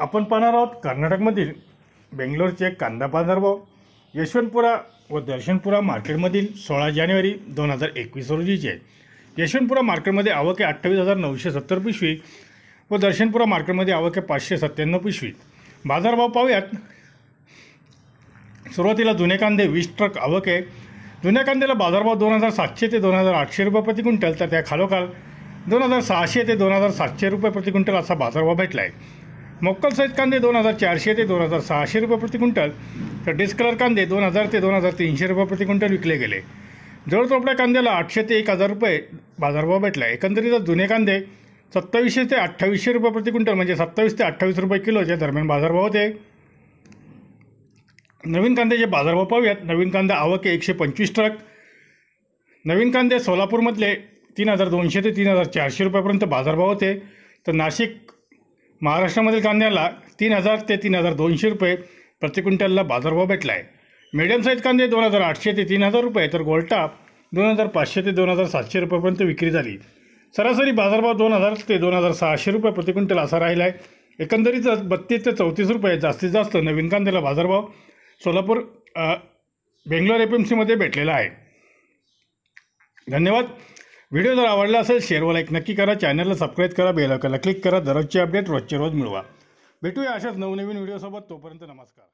आपण पाहणार आहोत कर्नाटकमधील बेंगलोरचे कांदा बाजारभाव यशवंतपुरा व दर्शनपुरा मार्केटमधील सोळा जानेवारी दोन हजार एकवीस रोजीचे यशवंतपुरा मार्केटमध्ये आवक आहे अठ्ठावीस हजार नऊशे सत्तर पिशवी व दर्शनपुरा मार्केटमध्ये आवक आहे पाचशे सत्त्याण्णव पिशवी बाजारभाव पाहूयात सुरुवातीला जुने कांदे वीस ट्रक आवक आहे जुन्या कांद्याला बाजारभाव दोन हजार सातशे ते दोन हजार आठशे रुपये प्रति क्विंटल तर त्या खालोखाल दोन हजार सहाशे ते दोन हजार सातशे रुपये प्रति क्विंटल असा बाजारभाव भेटला आहे मोक्कल साईज कांदे दोन हजार चारशे ते दोन हजार सहाशे रुपये प्रति क्विंटल तर डिस्कलर कांदे दोन हजार ते दोन हजार तीनशे रुपये प्रति क्विंटल विकले गेले जवळ आपल्या कांद्याला आठशे ते एक हजार रुपये बाजारभाव भेटला एकंदरीत जुने कांदे सत्तावीसशे ते अठ्ठावीसशे रुपये प्रति क्विंटल म्हणजे सत्तावीस ते अठ्ठावीस रुपये किलोच्या दरम्यान बाजारभाव होते नवीन जे बाजारभाव पाहूयात नवीन कांदा आवक एकशे पंचवीस ट्रक नवीन कांदे सोलापूरमधले तीन हजार दोनशे ते तीन हजार चारशे रुपयापर्यंत बाजारभाव होते तर नाशिक महाराष्ट्रामधील कांद्याला तीन हजार ते तीन हजार दोनशे रुपये प्रति क्विंटलला बाजारभाव भेटला आहे मिडियम साईज कांदे दोन हजार आठशे ते तीन हजार रुपये तर गोल्टा दोन हजार पाचशे ते दोन हजार सातशे रुपयापर्यंत विक्री झाली सरासरी बाजारभाव दोन हजार ते दोन हजार सहाशे रुपये प्रति क्विंटल असा राहिला आहे एकंदरीत बत्तीस ते चौतीस रुपये जास्तीत जास्त नवीन कांद्याला बाजारभाव सोलापूर बेंगलोर एफ एम सीमध्ये भेटलेला आहे धन्यवाद व्हिडिओ जर आवडला असेल शेअर व लाईक नक्की करा चॅनलला सबस्क्राईब करा आयकॉनला क्लिक करा दररोजचे अपडेट रोजचे रोज मिळवा भेटूया अशाच नवनवीन व्हिडिओसोबत तोपर्यंत नमस्कार